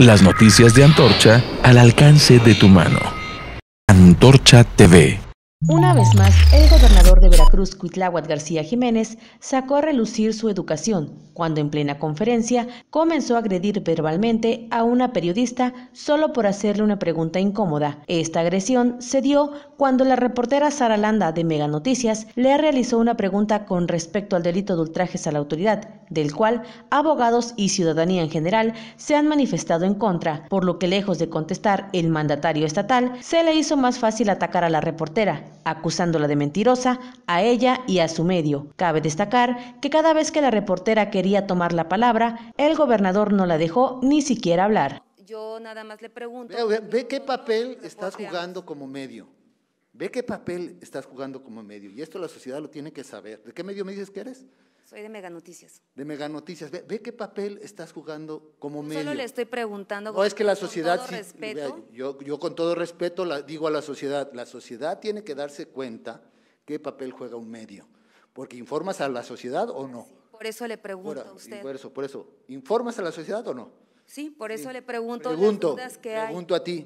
Las noticias de Antorcha al alcance de tu mano. Antorcha TV. Una vez más, el gobernador de Veracruz, Cuitláhuac García Jiménez, sacó a relucir su educación cuando en plena conferencia comenzó a agredir verbalmente a una periodista solo por hacerle una pregunta incómoda. Esta agresión se dio cuando la reportera Sara Landa de Mega Noticias le realizó una pregunta con respecto al delito de ultrajes a la autoridad, del cual abogados y ciudadanía en general se han manifestado en contra, por lo que lejos de contestar el mandatario estatal, se le hizo más fácil atacar a la reportera, acusándola de mentirosa a ella y a su medio. Cabe destacar que cada vez que la reportera quería tomar la palabra, el gobernador no la dejó ni siquiera hablar. Yo nada más le pregunto. Ve, qué papel estás jugando como medio. Ve qué papel estás jugando como medio. Y esto la sociedad lo tiene que saber. ¿De qué medio me dices que eres? Soy de Mega Noticias. De Mega Noticias. Ve, ve qué papel estás jugando como medio. Solo le estoy preguntando. O es que la sociedad. Con todo respeto. yo, con todo respeto la, digo a la sociedad. La sociedad tiene que darse cuenta qué papel juega un medio. Porque informas a la sociedad o no. por eso le pregunto a usted. Por eso, por eso. ¿Informas a la sociedad o no? Sí, por eso le pregunto. Pregunto, las que pregunto a ti.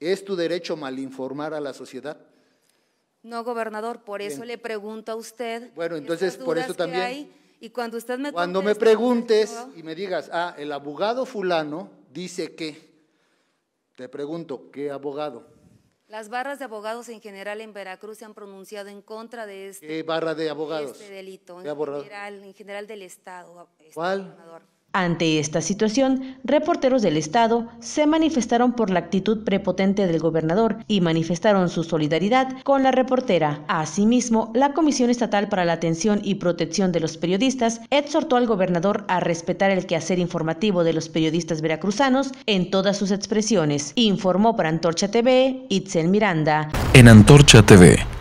¿Es tu derecho malinformar a la sociedad? No, gobernador, por eso le pregunto a usted. Bueno, entonces por eso también. y cuando usted me Cuando me preguntes y me digas, ah, el abogado fulano dice que, te pregunto, ¿qué abogado? Las barras de abogados en general en Veracruz se han pronunciado en contra de este, ¿Qué barra de abogados? Este en, general, del Estado. Este ¿Cuál? Ante esta situación, reporteros del Estado se manifestaron por la actitud prepotente del gobernador y manifestaron su solidaridad con la reportera. Asimismo, la Comisión Estatal para la Atención y Protección de los Periodistas exhortó al gobernador a respetar el quehacer informativo de los periodistas veracruzanos en todas sus expresiones. Informó para Antorcha TV Itzel Miranda. En Antorcha TV